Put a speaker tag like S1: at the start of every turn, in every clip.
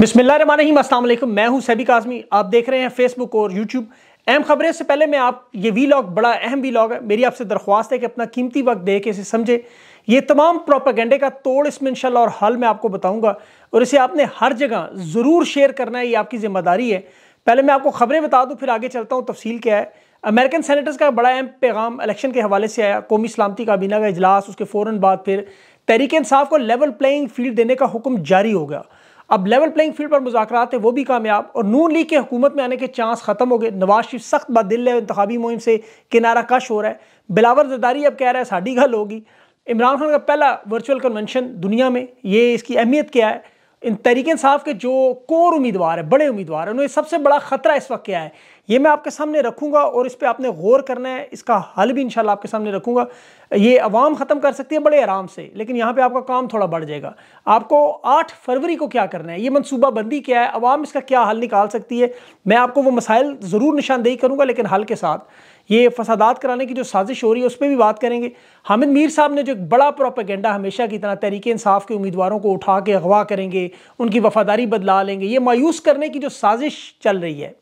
S1: बिस्मिल्लाम असलम मैं हूं सैबिक आजमी आप देख रहे हैं फेसबुक और यूट्यूब अहम खबरें से पहले मैं आप ये वी लॉग बड़ा अहम वी लॉग है मेरी आपसे दरख्वास्त है कि अपना कीमती वक्त दे के इसे समझे ये तमाम प्रोपागेंडे का तोड़ इसमें इंशाल्लाह और हल मैं आपको बताऊंगा और इसे आपने हर जगह ज़रूर शेयर करना है ये आपकी ज़िम्मेदारी है पहले मैं आपको खबरें बता दूँ फिर आगे चलता हूँ तफसील क्या है अमेरिकन सैनिटर्स का बड़ा अहम पैगाम इलेक्शन के हवाले से आया कौमी सलामती काबीना का अजलास उसके फ़ौर बाद फिर तहरीक इसाफ़ को लेवल प्लेइंग फील्ड देने का हुक्म जारी हो गया अब लेवल प्लेइंग फील्ड पर मुजात हैं वो भी कामयाब और नून लीग के हुकूमत में आने के चांस ख़त्म हो गए नवाज शरीफ सख्त बदल है इंतबी मुहिम से किनारा कश हो रहा है बिलावर जदारी अब कह रहा है साड़ी गल होगी इमरान खान का पहला वर्चुअल कन्वेंशन दुनिया में ये इसकी अहमियत क्या है इन तरीके साफ के जो कोर उम्मीदवार है बड़े उम्मीदवार हैं उन्हें सबसे बड़ा ख़तरा इस वक्त क्या है ये मैं आपके सामने रखूँगा और इस पर आपने गौर करना है इसका हल भी इंशाल्लाह आपके सामने रखूँगा ये अवाम ख़त्म कर सकती है बड़े आराम से लेकिन यहाँ पर आपका काम थोड़ा बढ़ जाएगा आपको आठ फरवरी को क्या करना है ये मनसूबाबंदी क्या है अवाम इसका क्या हल निकाल सकती है मैं आपको वो मसाइल ज़रूर निशानदेही करूँगा लेकिन हल के साथ ये फसादात कराने की जो साजिश हो रही है उस पर भी बात करेंगे हामिद मीर साहब ने जो एक बड़ा प्रोपेगेंडा हमेशा की तरह तहरीक इंसाफ के उम्मीदवारों को उठा के अगवा करेंगे उनकी वफादारी बदला लेंगे ये मायूस करने की जो साजिश चल रही है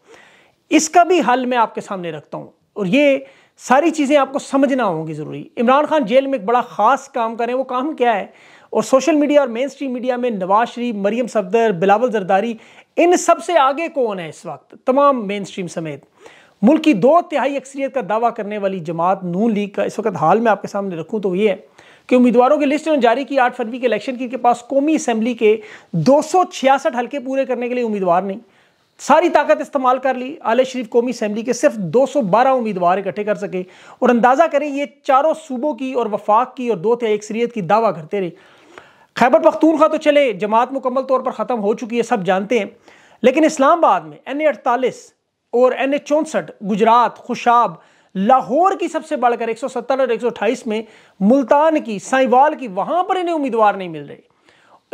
S1: इसका भी हल मैं आपके सामने रखता हूँ और ये सारी चीज़ें आपको समझना होंगी ज़रूरी इमरान खान जेल में एक बड़ा ख़ास काम करें वो काम क्या है और सोशल मीडिया और मेन स्ट्रीम मीडिया में नवाज शरीफ मरियम सफदर बिलावल जरदारी इन सब से आगे कौन है इस वक्त तमाम मेन स्ट्रीम समेत मुल्क की दो तिहाई अक्सरियत का दावा करने वाली जमात नून लीग का इस वक्त हाल में आपके सामने रखूँ तो ये है कि उम्मीदवारों की लिस्ट उन्होंने जारी की आठ फरवरी के इलेक्शन की के पास कौमी असम्बली के दो हल्के पूरे करने के लिए उम्मीदवार नहीं सारी ताकत इस्तेमाल कर ली आले शरीफ कौमी असम्बली के सिर्फ 212 उम्मीदवार इकट्ठे कर सके और अंदाज़ा करें ये चारों सूबों की और वफाक की और दो तिहाई अक्सरीत की दावा करते रहे खैबर पख्तूनखा तो चले जमात मुकम्मल तौर पर ख़त्म हो चुकी है सब जानते हैं लेकिन इस्लामाबाद में एन ए अड़तालीस और एन ए चौंसठ गुजरात खुशाब लाहौर की सबसे बढ़कर 170 और 128 में मुल्तान की साइवाल की वहाँ पर इन्हें उम्मीदवार नहीं मिल रहे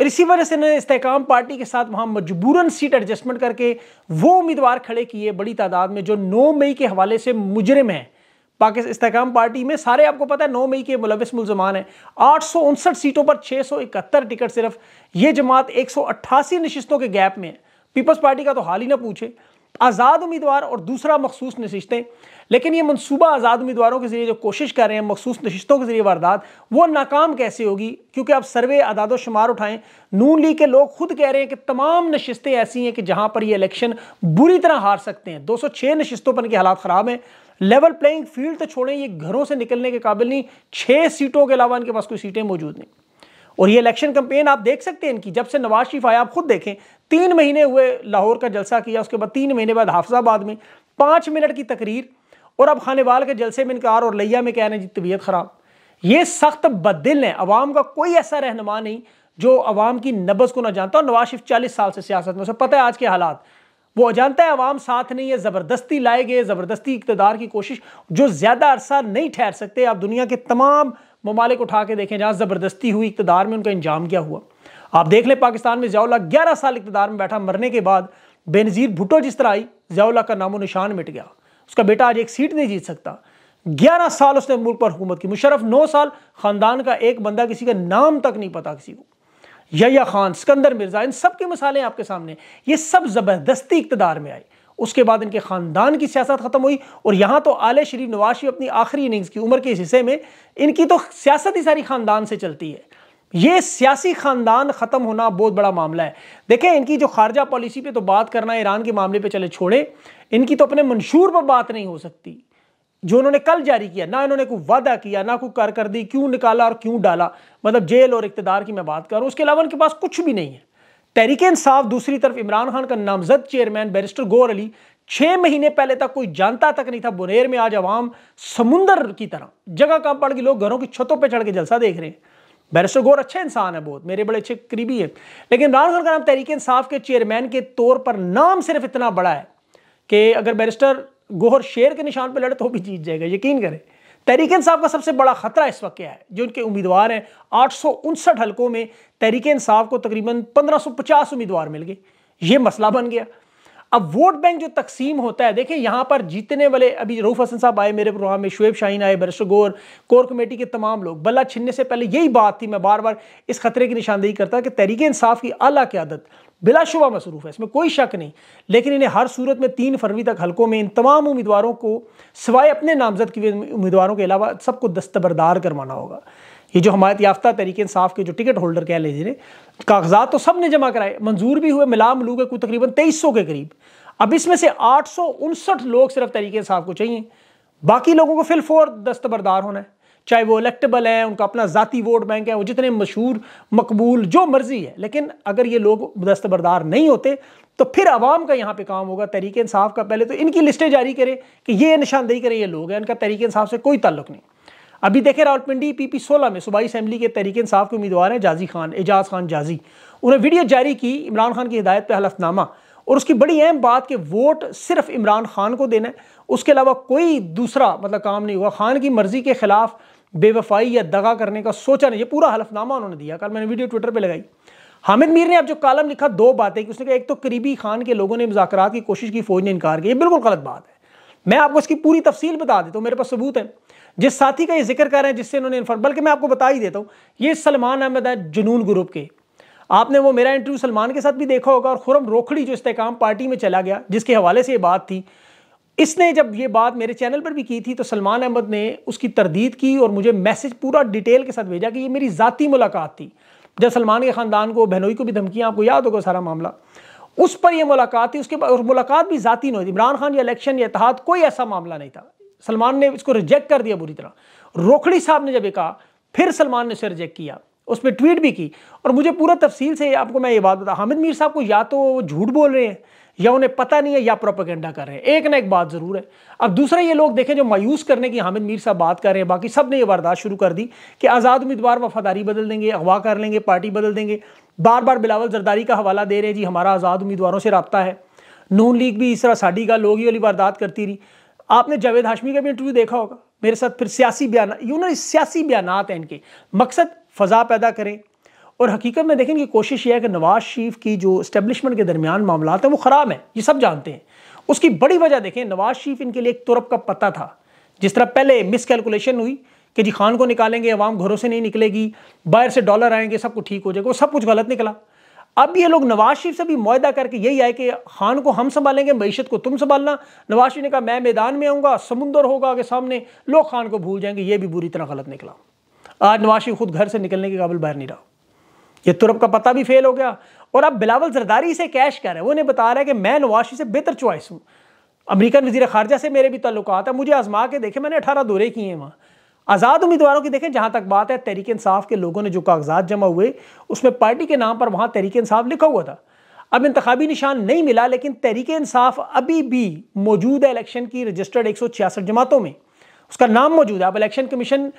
S1: और इसी वजह से ने इस्तेकाम पार्टी के साथ वहाँ मजबूरन सीट एडजस्टमेंट करके वो उम्मीदवार खड़े किए बड़ी तादाद में जो नौ मई के हवाले से मुजरिम हैं पाकिस्तान इस्तेकाम पार्टी में सारे आपको पता है नौ मई के मुलविस मुलजमान हैं आठ सौ उनसठ सीटों पर छः सौ इकहत्तर टिकट सिर्फ ये जमात एक सौ अट्ठासी नशस्तों के गैप में है पीपल्स पार्टी का तो हाल ही ना पूछे आज़ाद उम्मीदवार और दूसरा मखसूस नशितें लेकिन ये मनसूबा आज़ाद उम्मीदवारों के ज़रिए जो कोशिश कर रहे हैं मखसूस नशिस्तों के ज़रिए वारदात वो नाकाम कैसे होगी क्योंकि आप सर्वे अदाद शुमार उठाएं नून लीग के लोग खुद कह रहे हैं कि तमाम नशस्तें ऐसी हैं कि जहां पर ये इलेक्शन बुरी तरह हार सकते हैं दो सौ छः नशस्तों पर इनके हालात ख़राब हैं लेवल प्लेइंग फील्ड तो छोड़ें ये घरों से निकलने के काबिल नहीं छः सीटों के अलावा इनके पास कोई सीटें मौजूद नहीं और ये इलेक्शन कंपेन आप देख सकते हैं इनकी जब से नवाज शरीफ आया आप खुद देखें तीन महीने हुए लाहौर का जलसा किया उसके बाद तीन महीने बाद हाफजाबाद में पाँच मिनट की तकरीर और अब खानेवाल के जलसे में इनकार और लैया में कह रहे हैं जी तबीयत ख़राब ये सख्त बदल हैं अवाम का कोई ऐसा रहनमा नहीं जो अवाम की नब्ज़ को ना जानता और नवाज शरीफ चालीस साल से सियासत में उसे पता है आज के हालात वो जानता है अवाम साथ नहीं है ज़बरदस्ती लाए गए ज़बरदस्ती इकतदार की कोशिश जो ज़्यादा अरसा नहीं ठहर सकते आप दुनिया के तमाम ममालिक उठा के देखें जहाँ ज़बरदस्ती हुई इकतदार में उनका इंजाम क्या हुआ आप देख लें पाकिस्तान में ज़ियाउल्ला ग्यारह साल इकतदार में बैठा मरने के बाद बेनज़ीर भुटो जिस तरह आई ज़ियाउल्ला का नामो निशान मिट गया उसका बेटा आज एक सीट नहीं जीत सकता ग्यारह साल उसने मुल्क पर हुकूमत की मुशरफ नौ साल ख़ानदान का एक बंदा किसी का नाम तक नहीं पता किसी को या खान सिकंदर मिर्ज़ा इन सब के मिसालें आपके सामने ये सब ज़बरदस्ती इकतदार में आई उसके बाद इनके ख़ानदान की सियासत ख़त्म हुई और यहाँ तो आले शरीफ नवाज अपनी आखिरी इनिंग्स की उम्र के इस हिस्से में इनकी तो सियासत ही सारी ख़ानदान से चलती है ये सियासी ख़ानदान ख़त्म होना बहुत बड़ा मामला है देखें इनकी जो खारजा पॉलिसी पे तो बात करना ईरान के मामले पे चले छोड़े इनकी तो अपने मंशूर पर बात नहीं हो सकती जो उन्होंने कल जारी किया ना इन्होंने कोई वादा किया ना कोई कारकर्दी क्यों निकाला और क्यों डाला मतलब जेल और इकतदार की मैं बात कर रहा हूँ उसके अलावा उनके पास कुछ भी नहीं है तहरीक इंसाफ दूसरी तरफ इमरान खान का नामजद चेयरमैन बैरिस्टर गौर अली छः महीने पहले तक कोई जानता तक नहीं था बुनेर में आज आवाम समुंदर की तरह जगह कम पड़ गई लोग घरों की छतों पर चढ़ के जलसा देख रहे हैं बैरिस्टर गौर अच्छे इंसान है बहुत मेरे बड़े अच्छे करीबी है लेकिन इमरान खान का नाम तहरीक इंसाफ के चेयरमैन के तौर पर नाम सिर्फ इतना बड़ा है कि अगर बैरिस्टर गोहर शेर के निशान पर लड़े तो भी जीत जाएगा यकीन करें तहरीक इंसाफ का सबसे बड़ा ख़तरा इस वक्त क्या है जो उनके उम्मीदवार हैं आठ हलकों में तहरीक इंसाफ को तकरीबन 1550 उम्मीदवार मिल गए ये मसला बन गया अब वोट बैंक जो तकसीम होता है देखिए यहाँ पर जीतने वाले अभी रऊफ हसन साहब आए मेरे प्रोग्राम में शुएब शाहीन आए बरस गोर कोर कमेटी के तमाम लोग बल्ला छिनने से पहले यही बात थी मैं बार बार इस खतरे की निशानदेही करता कि तहरीक इंसाफ की अला क्यादत बिलाशुबा मसरूफ़ है इसमें कोई शक नहीं लेकिन इन्हें हर सूरत में तीन फरवरी तक हलकों में इन तमाम उम्मीदवारों को सिवाय अपने नामजद के उम्मीदवारों के अलावा सबको दस्तबरदार करवाना होगा ये जो हमायत याफ्ता तरीके इंसाफ के जो टिकट होल्डर कह लीजिए कागजात तो सब ने जमा कराए मंजूर भी हुए मिला मलू के कोई तकरीबन तेईस सौ के करीब अब इसमें से आठ सौ उनसठ लोग सिर्फ तरीके इंसाफ को चाहिए बाकी लोगों को फिलफोर दस्तबरदार होना है चाहे वो इलेक्टेबल हैं उनका अपना ज़ाती वोट बैंक है वो जितने मशहूर मकबूल जो मर्जी है लेकिन अगर ये लोग दस्तबरदार नहीं होते तो फिर आवाम का यहाँ पे काम होगा तहरीक इंसाफ का पहले तो इनकी लिस्टें जारी करें कि ये निशानदेही करें ये लोग हैं इनका तहरीक इंसाफ से कोई ताल्लुक नहीं अभी देखें रावलपिंडी पी पी सोलह में सूबाई असम्बली के तरीके इंसाफ के उम्मीदवार हैं जाजी खान एजाज खान जाजी उन्हें वीडियो जारी की इमरान खान की हिदायत पर हलफनामा और उसकी बड़ी अहम बात कि वोट सिर्फ इमरान खान को देना है उसके अलावा कोई दूसरा मतलब काम नहीं हुआ खान की मर्ज़ी के ख़िलाफ़ बेवफाई या दगा करने का सोचा नहीं ये पूरा हलफनामा उन्होंने दिया कल मैंने वीडियो ट्विटर पर लगाई हामिद मीर ने अब जो कालम लिखा दो बातें कि उसने कहा एक तो करीबी खान के लोगों ने मुजाकर की कोशिश की फौज ने इनकार किया बिल्कुल गलत बात है मैं आपको इसकी पूरी तफसील बता देता हूँ मेरे पास सबूत है जिस साथी का ये जिक्र कर रहे हैं जिससे उन्होंने इन्फॉर्म बल्कि मैं आपको बता ही देता हूँ ये सलमान अहमद है जुनून ग्रुप के आपने वो मेरा इंटरव्यू सलमान के साथ भी देखा होगा और खुरम रोखड़ी जो इस्तेकाम पार्टी में चला गया जिसके हवाले से ये बात थी इसने जब ये बात मेरे चैनल पर भी की थी तो सलमान अहमद ने उसकी तरदीद की और मुझे मैसेज पूरा डिटेल के साथ भेजा कि ये मेरी ज़ाती मुलाकात थी जब सलमान के ख़ानदान को बहनोई को भी धमकियाँ आपको याद होगा सारा मामला उस पर यह मुलाकात थी उसके बाद और मुलाकात भी ज़ाती नहीं थी इमरान खान या इलेक्शन या इतिहाद कोई ऐसा मामला नहीं था सलमान ने इसको रिजेक्ट कर दिया बुरी तरह रोखड़ी साहब ने जब ये कहा फिर सलमान ने उसे रिजेक्ट किया उस पर ट्वीट भी की और मुझे पूरा तफसील से आपको मैं ये बात बता हामिद मीर साहब को या तो झूठ बोल रहे हैं या उन्हें पता नहीं है या प्रोपेगेंडा कर रहे हैं एक ना एक बात जरूर है अब दूसरा ये लोग देखें जो मायूस करने की हामिद मीर साहब बात कर रहे हैं बाकी सब ने ये वारदात शुरू कर दी कि आज़ाद उम्मीदवार वफादारी बदल देंगे अगवा कर लेंगे पार्टी बदल देंगे बार बार बिलावल जरदारी का हवाला दे रहे हैं जी हमारा आज़ाद उम्मीदवारों से रबता है नून लीग भी इस तरह साड़ी लोग ही वाली वारदात करती रही आपने जावेद हाशमी का भी इंटरव्यू देखा होगा मेरे साथ फिर सियासी बयान यूँ ना सियासी बयान हैं इनके मकसद फ़जा पैदा करें और हकीकत में देखें कि कोशिश यह है कि नवाज शरीफ की जो इस्टेबलिशमेंट के दरमियान मामला हैं वो ख़राब हैं ये सब जानते हैं उसकी बड़ी वजह देखें नवाज शरीफ इनके लिए एक तुरप का पता था जिस तरह पहले मिस कैलकुलेशन हुई कि जी खान को निकालेंगे अवाम घरों से नहीं निकलेगी बाहर से डॉलर आएंगे सब कुछ ठीक हो जाएगा वो सब कुछ गलत निकला अब ये लोग नवाज शरीफ से भी मुहिदा करके यही आए कि खान को हम संभालेंगे मीशत को तुम संभालना नवाज शरीफ ने कहा मैं मैदान में आऊँगा समुंदर होगा आगे सामने लोग खान को भूल जाएंगे ये भी बुरी तरह गलत निकला आज नवाज शरीफ खुद घर से निकलने के काबिल बाहर नहीं रहा ये तुरप का पता भी फेल हो गया और अब बिलावल जरदारी से कैश कर रहे हैं उन्हें बता रहा है कि मैं नवाशी से बेहतर चॉइस हूँ अमरीकन वजीर खारजा से मेरे भी ताल्लुक है मुझे आजमा के देखे मैंने अठारह दौरे किए हैं वहाँ आज़ाद उम्मीदवारों की देखें जहाँ तक बात है तहरीक इंसाफ के लोगों ने जो कागजात जमा हुए उसमें पार्टी के नाम पर वहाँ तहरीक इंसाफ लिखा हुआ था अब इंतबी निशान नहीं मिला लेकिन तहरीक इंसाफ अभी भी मौजूद है इलेक्शन की रजिस्टर्ड एक सौ छियासठ जमातों में उसका नाम मौजूद है अब इलेक्शन कमीशन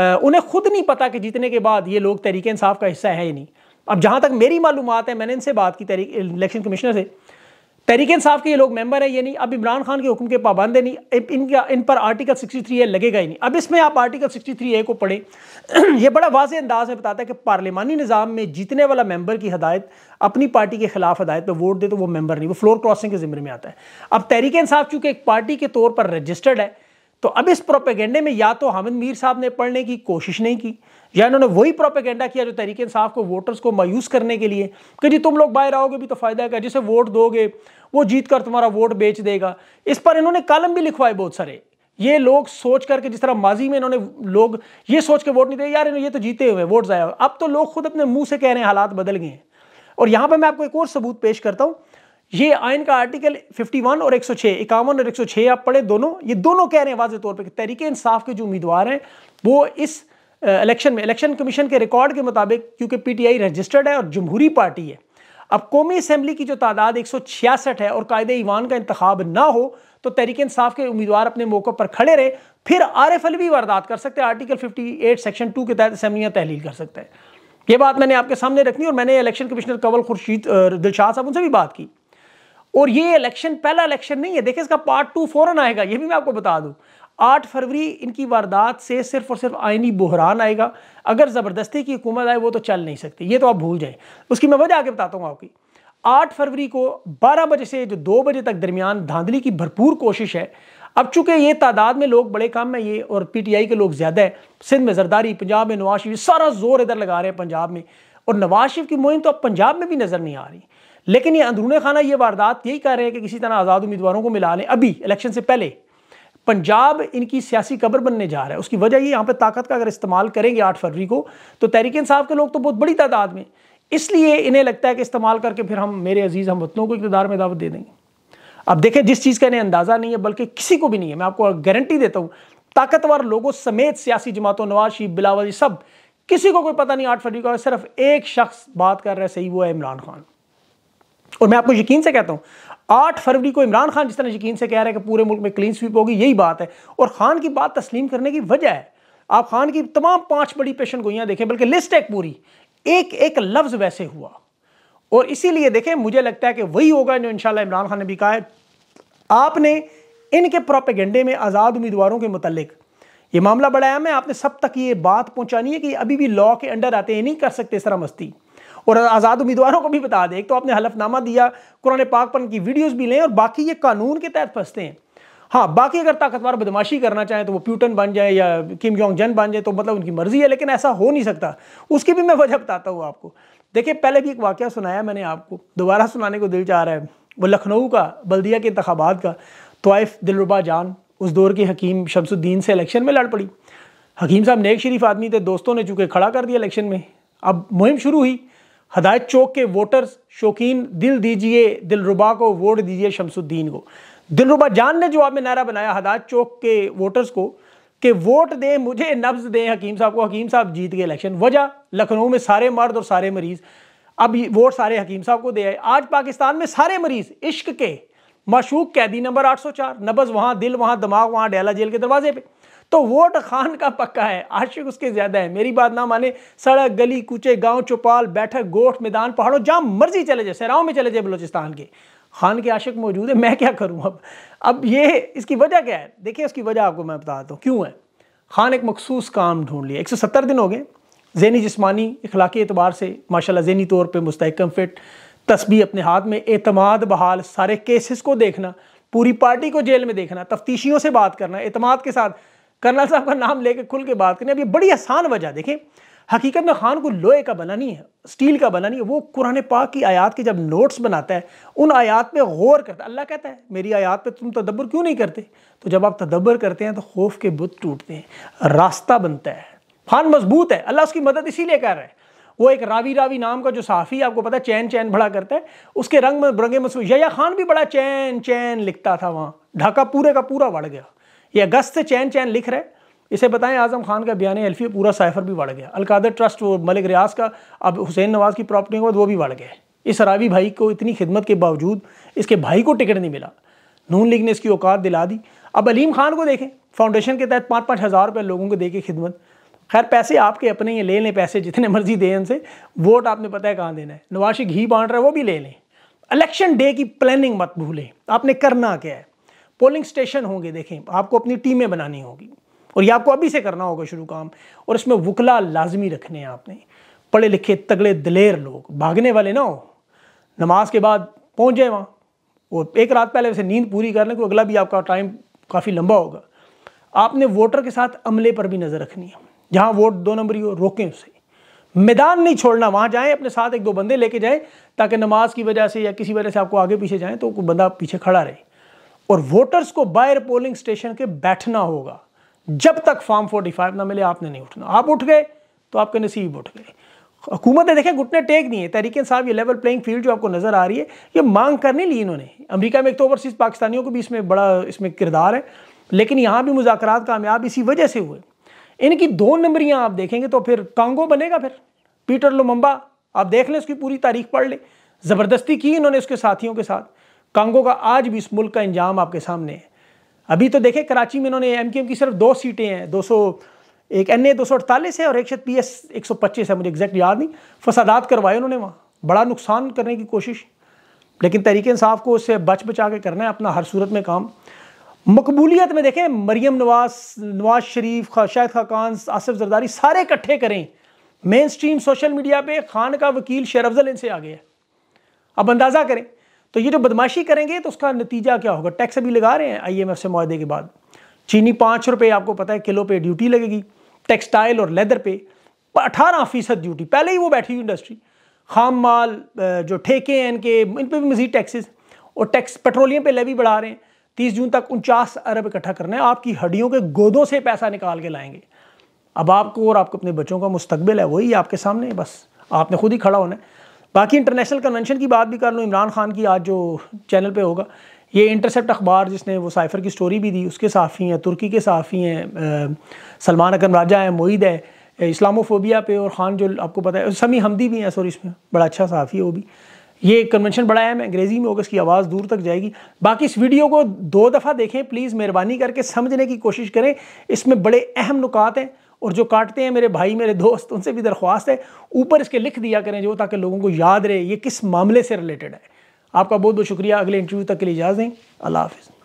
S1: उन्हें खुद नहीं पता कि जीतने के बाद ये लोग तहरीक इंसाफ का हिस्सा है या नहीं अब जहाँ तक मेरी मालूम है मैंने इनसे बात की तहरीक इलेक्शन कमिश्नर से तहरीक इंसाफ के ये लोग मेंबर हैं ये नहीं अब इमरान खान के हुक्म के पाबंद है नहीं इनका इन पर आर्टिकल 63 ए लगेगा ही नहीं अब इसमें आप आर्टिकल 63 ए को पढ़ें ये बड़ा वाज अंदाज में बताता है कि पार्लियामानी निज़ाम में जीतने वाला मेंबर की हदायत अपनी पार्टी के खिलाफ हदायत पर वोट दे तो वो मेंबर नहीं वो फ्लोर क्रॉसिंग के जिम्मे में आता है अब तहरीक इंसाफ चूँकि एक पार्टी के तौर पर रजिस्टर्ड है तो अब इस प्रोपेगेंडे में या तो हामिद मीर साहब ने पढ़ने की कोशिश नहीं की या इन्होंने वही प्रोपेगेंडा किया जो तहरीक इंसाफ को वोटर्स को मायूस करने के लिए कि जी तुम लोग बाहर आओगे भी तो फ़ायदा क्या जिसे वोट दोगे वो जीत कर तुम्हारा वोट बेच देगा इस पर इन्होंने कालम भी लिखवाए बहुत सारे ये लोग सोच करके जिस तरह माजी में इन्होंने लोग ये सोच के वोट नहीं दिए यार ये तो जीते हुए वोट जाया अब तो लोग खुद अपने मुंह से कह रहे हैं हालात बदल गए हैं और यहाँ पर मैं आपको एक और सबूत पेश करता हूँ ये आयन का आर्टिकल 51 और 106 इक्यावन और 106 आप पढ़े दोनों ये दोनों कह रहे हैं वाजे तौर पर तहरीक इंसाफ के जो उम्मीदवार हैं वो इस इलेक्शन में इलेक्शन कमीशन के रिकॉर्ड के मुताबिक क्योंकि पीटीआई रजिस्टर्ड है और जमहूरी पार्टी है अब कौमी असम्बली की जो तादाद एक है और कायदे ईवान का इंतबाब ना हो तो तहरीक इंसाफ के उम्मीदवार अपने मौके पर खड़े रहे फिर आर एफ एल भी वारदात कर सकते हैं आर्टिकल एट सेक्शन टू के तहत असम्बलियाँ तहलील कर सकते हैं ये बात मैंने आपके सामने रखनी और मैंने इलेक्शन कमिश्नर कवल खुर्शीद दिलशाह साहब उनसे भी बात की और ये इलेक्शन पहला इलेक्शन नहीं है देखिए इसका पार्ट टू फौरन आएगा ये भी मैं आपको बता दूं आठ फरवरी इनकी वारदात से सिर्फ और सिर्फ आइनी बहरान आएगा अगर ज़बरदस्ती की हुकूमत आए वो तो चल नहीं सकती ये तो आप भूल जाएं उसकी मैं वजह आगे बताता हूँ आपकी आठ फरवरी को बारह बजे से जो दो बजे तक दरमियान धांधली की भरपूर कोशिश है अब चूंकि ये तादाद में लोग बड़े काम में ये और पीटीआई के लोग ज़्यादा है सिंध में जरदारी पंजाब में नवाज शरीफ सारा जोर इधर लगा रहे हैं पंजाब में और नवाज शरीफ की मुहिम तो अब पंजाब में भी नज़र नहीं आ रही लेकिन ये अंदरून खाना ये वारदात यही कह रहे हैं कि किसी तरह आज़ाद उम्मीदवारों को मिला लें अभी इलेक्शन से पहले पंजाब इनकी सियासी कब्र बनने जा रहा है उसकी वजह ये यहाँ पर ताकत का अगर इस्तेमाल करेंगे आठ फरवरी को तो तहरीक इंसाफ के लोग तो बहुत बड़ी तादाद में इसलिए इन्हें लगता है कि इस्तेमाल करके फिर हम मेरे अजीज़ हम वतनों को इकतदार में दावत दे देंगे अब देखें जिस चीज़ का इन्हें अंदाज़ा नहीं है बल्कि किसी को भी नहीं है मैं आपको गारंटी देता हूँ ताकतवर लोगों समेत सियासी जमातों नवाज शरीफ बिलावल सब किसी को कोई पता नहीं आठ फरवरी का सिर्फ एक शख्स बात कर रहा है सही वो है इमरान खान और मैं आपको यकीन से कहता हूं आठ फरवरी को इमरान खान जिस तरह यकीन से कह रहे हैं कि पूरे मुल्क में क्लीन स्वीप होगी यही बात है और खान की बात तस्लीम करने की वजह है आप खान की तमाम पांच बड़ी पेशन गोइयां देखें बल्कि लिस्ट एक पूरी एक एक लफ्ज़ वैसे हुआ और इसीलिए देखें मुझे लगता है कि वही होगा जो इंशाल्लाह इमरान खान ने भी कहा है आपने इनके प्रोपेगेंडे में आज़ाद उम्मीदवारों के मुतलिक ये मामला बढ़ाया मैं आपने सब तक ये बात पहुंचानी है कि अभी भी लॉ के अंडर आते हैं नहीं कर सकते इस तरह मस्ती और आज़ाद उम्मीदवारों को भी बता दें एक तो आपने हलफनामा दिया कुरान पाक पर उनकी वीडियोज़ भी लें और बाकी ये कानून के तहत फंसते हैं हाँ बाकी अगर ताकतवर बदमाशी करना चाहें तो वो प्यूटन बन जाए या किम योंग जन बन जाए तो मतलब उनकी मर्ज़ी है लेकिन ऐसा हो नहीं सकता उसकी भी मैं वजह बताता हूँ आपको देखिए पहले भी एक वाक्य सुनाया मैंने आपको दोबारा सुनाने को दिल चाह रहा है वो लखनऊ का बल्दिया के इंतबात का तोइफ़ दिलरुबा जान उस दौर की हकीम शमसुद्दीन से इलेक्शन में लड़ पड़ी हकीम साहब नेक शरीफ आदमी थे दोस्तों ने चूँकि खड़ा कर दिया इलेक्शन में अब मुहिम शुरू हुई हदायत चौक के वोटर्स शौकीन दिल दीजिए दिलरुबा को वोट दीजिए शमसुद्दीन को दिलरुबा जान ने जवाब में नारा बनाया हदायत चौक के वोटर्स को कि वोट दें मुझे नब्ज दें हकीम साहब को हकीम साहब जीत गए इलेक्शन वजह लखनऊ में सारे मर्द और सारे मरीज़ अब वोट सारे हकीम साहब को दे आए आज पाकिस्तान में सारे मरीज़ इश्क के मशहूक कैदी नंबर 804 नबज वहाँ दिल वहाँ दिमाग वहाँ डेला जेल के दरवाजे पे तो वोट खान का पक्का है आशिक उसके ज़्यादा है मेरी बात ना माने सड़क गली कूचे गांव चौपाल बैठक गोठ मैदान पहाड़ों जहाँ मर्जी चले जाए सहराओं में चले जाए बलोचिस्तान के खान के आशिक मौजूद है मैं क्या करूँ अब अब ये इसकी वजह क्या है देखिए उसकी वजह आपको मैं बताता हूँ क्यों है खान एक मखसूस काम ढूंढ लिया एक दिन हो गए जहनी जिसमानी इखलाकी एतबार से माशा जहनी तौर पर मुस्तकम फिट तस्बी अपने हाथ में एतमाद बहाल सारे केसेस को देखना पूरी पार्टी को जेल में देखना तफ्तीशियों से बात करना एतमाद के साथ कर्नल साहब का नाम लेकर खुल के बात करनी अब ये बड़ी आसान वजह देखें हकीकत में खान को लोहे का बना नहीं है स्टील का बना नहीं है वो कुरान पाक की आयात के जब नोट्स बनाता है उन आयात पे गौर करता है अल्लाह कहता है मेरी आयात पे तुम तदब्बर क्यों नहीं करते तो जब आप तदब्बर करते हैं तो खौफ के बुत टूटते हैं रास्ता बनता है खान मजबूत है अल्लाह उसकी मदद इसीलिए कर रहा है वो एक रावी रावी नाम का जो साफ़ी आपको पता है चैन चैन भड़ा करता है उसके रंग में रंगे मसूर यया खान भी बड़ा चैन चैन लिखता था वहाँ ढाका पूरे का पूरा बढ़ गया ये अगस्त से चैन चैन लिख रहे इसे बताएं आजम खान का बयान एल्फी पूरा साइफर भी बढ़ गया अलकादर ट्रस्ट वो मलिक रियाज का अब हुसैन नवाज़ की प्रॉपर्टी के बाद वो भी बढ़ गए इस रावी भाई को इतनी खिदमत के बावजूद इसके भाई को टिकट नहीं मिला नून लीग ने इसकी औकात दिला दी अब अलीम खान को देखें फाउंडेशन के तहत पाँच पाँच हज़ार रुपये लोगों को देखे खिदमत खैर पैसे आपके अपने ये ले लें पैसे जितने मर्जी दें उनसे वोट आपने पता है कहाँ देना है नवाशी घी बांट रहा है वो भी ले लें इलेक्शन डे की प्लानिंग मत भूलें आपने करना क्या है पोलिंग स्टेशन होंगे देखें आपको अपनी टीमें बनानी होगी और ये आपको अभी से करना होगा शुरू काम और इसमें वकला लाजमी रखने हैं आपने पढ़े लिखे तगड़े दलेर लोग भागने वाले ना हो नमाज के बाद पहुँच जाए वहाँ और एक रात पहले वैसे नींद पूरी कर लें क्योंकि अगला भी आपका टाइम काफ़ी लंबा होगा आपने वोटर के साथ अमले पर भी नज़र रखनी है जहां वोट दो नंबरी हो रोकें उसे मैदान नहीं छोड़ना वहां जाएं अपने साथ एक दो बंदे लेके जाएं ताकि नमाज की वजह से या किसी वजह से आपको आगे पीछे जाएं तो बंदा पीछे खड़ा रहे और वोटर्स को बाहर पोलिंग स्टेशन के बैठना होगा जब तक फॉर्म फोर्टी फाइव ना मिले आपने नहीं उठना आप उठ गए तो आपके नसीब उठ गए हुकूमत ने देखे घुटने टेक नहीं है तहरीक साहब ये लेवल प्लेइंग फील्ड जो आपको नज़र आ रही है ये मांग करने ली इन्होंने अमरीका में एक तो ओवरसीज़ पाकिस्तानियों को भी इसमें बड़ा इसमें किरदार है लेकिन यहाँ भी मुजाकर कामयाब इसी वजह से हुए इनकी दो नंबरियां आप देखेंगे तो फिर कांगो बनेगा फिर पीटर लोमम्बा आप देख लें उसकी पूरी तारीख पढ़ लें ज़बरदस्ती की इन्होंने उसके साथियों के साथ कांगो का आज भी इस मुल्क का इंजाम आपके सामने है अभी तो देखें कराची में इन्होंने एम की सिर्फ दो सीटें हैं दो एक एन ए दो सौ है और एक शायद पी एस एक सौ पच्चीस है मुझे एग्जैक्ट याद नहीं फसादात करवाए उन्होंने वहाँ बड़ा नुकसान करने की कोशिश लेकिन तरीके इंसाफ को उससे बच बचा के करना है अपना हर सूरत में काम मकबूलियत में देखें मरीम नवाज नवाज शरीफ खा शाहिद खाकान आसिफ जरदारी सारे इकट्ठे करें मेन स्ट्रीम सोशल मीडिया पे खान का वकील शेर अफजल इनसे आ गया अब अंदाज़ा करें तो ये जो बदमाशी करेंगे तो उसका नतीजा क्या होगा टैक्स अभी लगा रहे हैं आईएमएफ से माहदे के बाद चीनी पाँच रुपये आपको पता है किलो पे ड्यूटी लगेगी टेक्सटाइल और लेदर पे अठारह फीसद ड्यूटी पहले ही वो बैठी हुई इंडस्ट्री खाम माल जो ठेके हैं इनके इन पर भी मज़ीद टैक्सेस और टैक्स पेट्रोलियम पे लेवी बढ़ा रहे हैं 30 जून तक उनचास अरब इकट्ठा करना है आपकी हड्डियों के गोदों से पैसा निकाल के लाएंगे अब आपको और आपको अपने बच्चों का मुस्तबिल है वही आपके सामने बस आपने खुद ही खड़ा होना है बाकी इंटरनेशनल कन्वेंशन की बात भी कर लूँ इमरान खान की आज जो चैनल पर होगा ये इंटरसेप्ट अखबार जिसने वो साइफ़र की स्टोरी भी दी उसके साफ़ी हैं तुर्की के साफ़ी हैं सलमान अकन राजा हैं मोईद है इस्लामोफोबिया पे और ख़ान जो आपको पता है समी हमदी भी हैं सॉरी इसमें बड़ा अच्छा साफ़ी है वो भी ये कन्वेंशन बड़ा अहम मैं अंग्रेज़ी में होगा इसकी आवाज़ दूर तक जाएगी बाकी इस वीडियो को दो दफ़ा देखें प्लीज़ मेहरबानी करके समझने की कोशिश करें इसमें बड़े अहम नुकात हैं और जो काटते हैं मेरे भाई मेरे दोस्त उनसे भी दरख्वास्त है ऊपर इसके लिख दिया करें जो ताकि लोगों को याद रहे ये किस मामले से रिलेटेड है आपका बहुत बहुत शुक्रिया अगले इंटरव्यू तक के लिए इजाज़ दें अल्लाह हाफिज़